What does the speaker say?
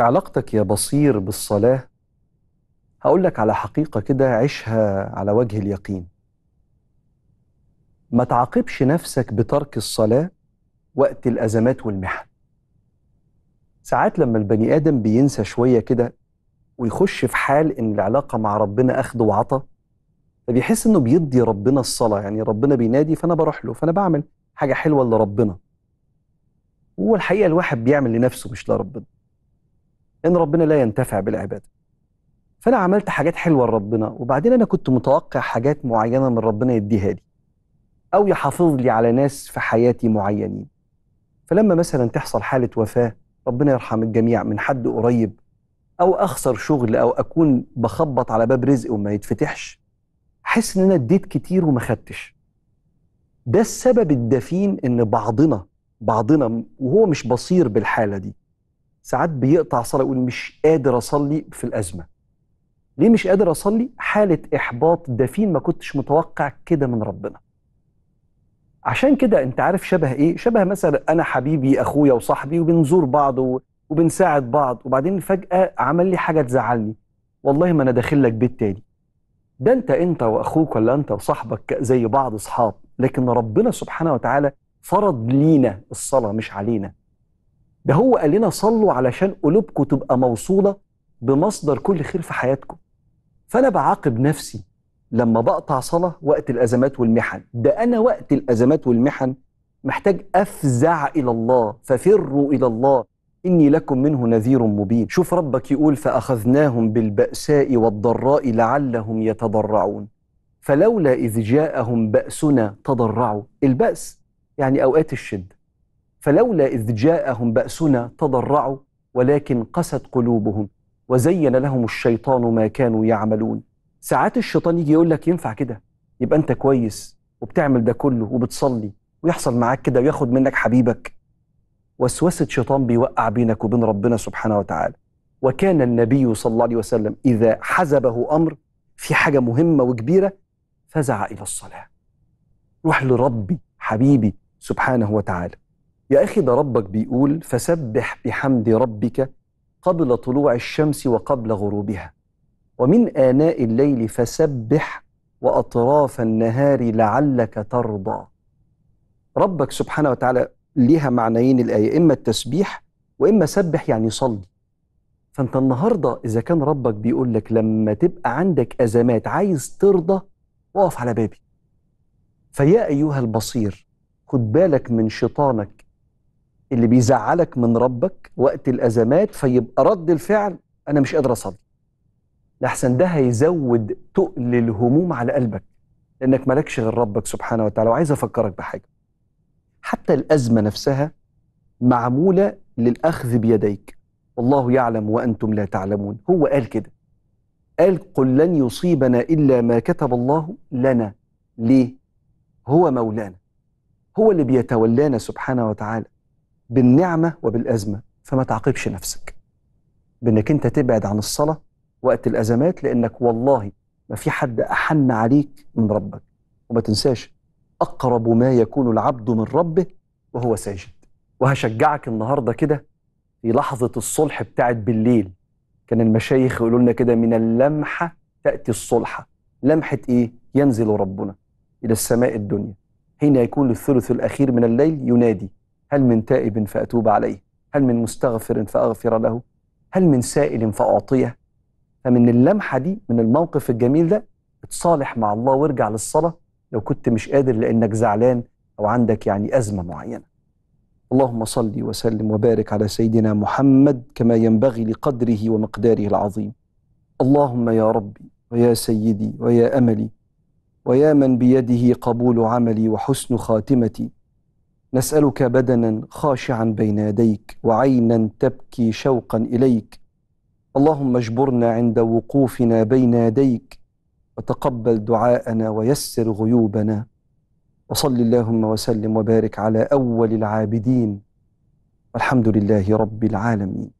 في علاقتك يا بصير بالصلاة هقول لك على حقيقة كده عيشها على وجه اليقين ما تعاقبش نفسك بترك الصلاة وقت الأزمات والمحن ساعات لما البني آدم بينسى شوية كده ويخش في حال إن العلاقة مع ربنا أخد وعطا فبيحس إنه بيدي ربنا الصلاة يعني ربنا بينادي فأنا بروح له فأنا بعمل حاجة حلوة لربنا هو الحقيقة الواحد بيعمل لنفسه مش لربنا لان ربنا لا ينتفع بالعباده فانا عملت حاجات حلوه لربنا وبعدين انا كنت متوقع حاجات معينه من ربنا يديها لي او يحافظ لي على ناس في حياتي معينين فلما مثلا تحصل حاله وفاه ربنا يرحم الجميع من حد قريب او اخسر شغل او اكون بخبط على باب رزق وما يتفتحش احس ان انا اديت كتير وما خدتش ده السبب الدفين ان بعضنا بعضنا وهو مش بصير بالحاله دي ساعات بيقطع صلاه يقول مش قادر اصلي في الازمه ليه مش قادر اصلي حاله احباط دفين ما كنتش متوقع كده من ربنا عشان كده انت عارف شبه ايه شبه مثلا انا حبيبي اخويا وصاحبي وبنزور بعض وبنساعد بعض وبعدين فجاه عمل لي حاجه تزعلني والله ما انا داخل لك بيت تاني ده انت انت واخوك ولا انت وصاحبك زي بعض اصحاب لكن ربنا سبحانه وتعالى فرض لينا الصلاه مش علينا ده هو قال لنا صلوا علشان قلوبكم تبقى موصولة بمصدر كل خير في حياتكم فأنا بعاقب نفسي لما بقطع صلاة وقت الأزمات والمحن ده أنا وقت الأزمات والمحن محتاج أفزع إلى الله ففروا إلى الله إني لكم منه نذير مبين شوف ربك يقول فأخذناهم بالبأساء والضراء لعلهم يتضرعون فلولا إذ جاءهم بأسنا تضرعوا البأس يعني أوقات الشدة فلولا إذ جاءهم بأسنا تضرعوا ولكن قست قلوبهم وزين لهم الشيطان ما كانوا يعملون ساعات الشيطان يجي يقول لك ينفع كده يبقى انت كويس وبتعمل ده كله وبتصلي ويحصل معاك كده وياخد منك حبيبك وسوسة شيطان بيوقع بينك وبين ربنا سبحانه وتعالى وكان النبي صلى الله عليه وسلم إذا حزبه أمر في حاجة مهمة وكبيرة فزع إلى الصلاة روح لربي حبيبي سبحانه وتعالى يا أخي ده ربك بيقول فسبح بحمد ربك قبل طلوع الشمس وقبل غروبها ومن آناء الليل فسبح وأطراف النهار لعلك ترضى ربك سبحانه وتعالى ليها معنيين الآية إما التسبيح وإما سبح يعني صلي فأنت النهاردة إذا كان ربك بيقول لك لما تبقى عندك أزمات عايز ترضى وقف على بابي فيا أيها البصير خد بالك من شيطانك اللي بيزعلك من ربك وقت الازمات فيبقى رد الفعل انا مش قادر اصلي لحسن ده هيزود تقل الهموم على قلبك لانك مالكش غير ربك سبحانه وتعالى وعايز افكرك بحاجه حتى الازمه نفسها معموله للاخذ بيديك والله يعلم وانتم لا تعلمون هو قال كده قال قل لن يصيبنا الا ما كتب الله لنا ليه هو مولانا هو اللي بيتولانا سبحانه وتعالى بالنعمة وبالأزمة فما تعاقبش نفسك بأنك أنت تبعد عن الصلاة وقت الأزمات لأنك والله ما في حد أحن عليك من ربك وما تنساش أقرب ما يكون العبد من ربه وهو ساجد وهشجعك النهاردة كده في لحظة الصلح بتاعت بالليل كان المشايخ يقولوا لنا كده من اللمحة تأتي الصلحة لمحة إيه؟ ينزل ربنا إلى السماء الدنيا حين يكون الثلث الأخير من الليل ينادي هل من تائب فأتوب عليه هل من مستغفر فأغفر له هل من سائل فأعطيه فمن اللمحة دي من الموقف الجميل ده اتصالح مع الله وارجع للصلاة لو كنت مش قادر لأنك زعلان أو عندك يعني أزمة معينة اللهم صل وسلم وبارك على سيدنا محمد كما ينبغي لقدره ومقداره العظيم اللهم يا ربي ويا سيدي ويا أملي ويا من بيده قبول عملي وحسن خاتمتي نسألك بدنا خاشعا بين يديك وعينا تبكي شوقا إليك اللهم اجبرنا عند وقوفنا بين يديك وتقبل دعاءنا ويسر غيوبنا وصل اللهم وسلم وبارك على أول العابدين والحمد لله رب العالمين